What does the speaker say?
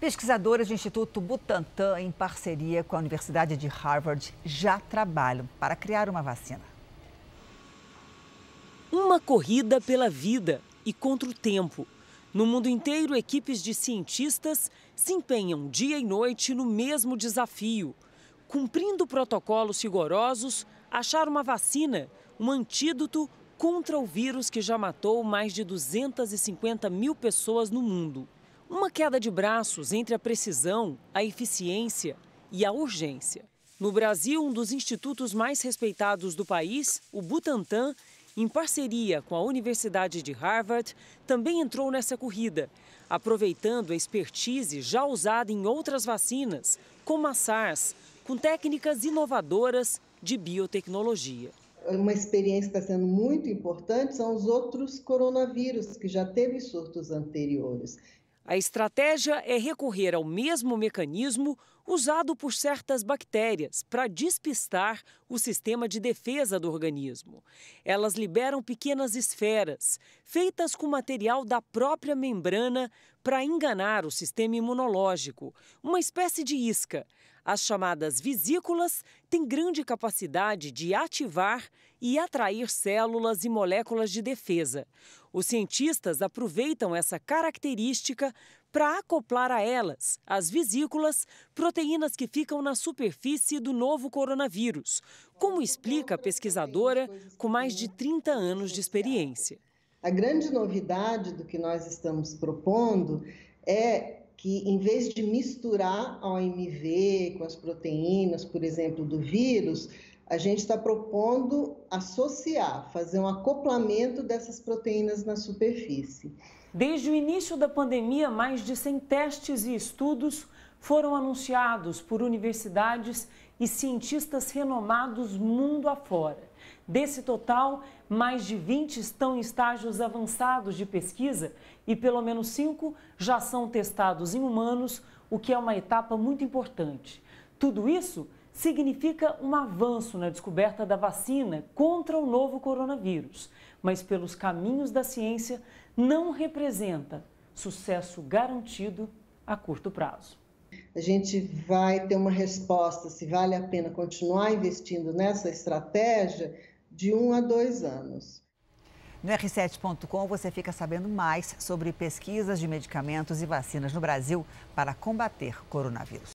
Pesquisadores do Instituto Butantan, em parceria com a Universidade de Harvard, já trabalham para criar uma vacina. Uma corrida pela vida e contra o tempo. No mundo inteiro, equipes de cientistas se empenham dia e noite no mesmo desafio. Cumprindo protocolos rigorosos, achar uma vacina, um antídoto contra o vírus que já matou mais de 250 mil pessoas no mundo. Uma queda de braços entre a precisão, a eficiência e a urgência. No Brasil, um dos institutos mais respeitados do país, o Butantan, em parceria com a Universidade de Harvard, também entrou nessa corrida, aproveitando a expertise já usada em outras vacinas, como a SARS, com técnicas inovadoras de biotecnologia. Uma experiência que está sendo muito importante são os outros coronavírus que já teve surtos anteriores. A estratégia é recorrer ao mesmo mecanismo usado por certas bactérias para despistar o sistema de defesa do organismo. Elas liberam pequenas esferas, feitas com material da própria membrana, para enganar o sistema imunológico, uma espécie de isca. As chamadas vesículas têm grande capacidade de ativar e atrair células e moléculas de defesa. Os cientistas aproveitam essa característica para acoplar a elas, as vesículas, proteínas que ficam na superfície do novo coronavírus, como explica a pesquisadora com mais de 30 anos de experiência. A grande novidade do que nós estamos propondo é que, em vez de misturar a OMV com as proteínas, por exemplo, do vírus, a gente está propondo associar, fazer um acoplamento dessas proteínas na superfície. Desde o início da pandemia, mais de 100 testes e estudos foram anunciados por universidades e cientistas renomados mundo afora. Desse total, mais de 20 estão em estágios avançados de pesquisa e pelo menos 5 já são testados em humanos, o que é uma etapa muito importante. Tudo isso significa um avanço na descoberta da vacina contra o novo coronavírus, mas pelos caminhos da ciência não representa sucesso garantido a curto prazo. A gente vai ter uma resposta se vale a pena continuar investindo nessa estratégia de um a dois anos. No r7.com você fica sabendo mais sobre pesquisas de medicamentos e vacinas no Brasil para combater coronavírus.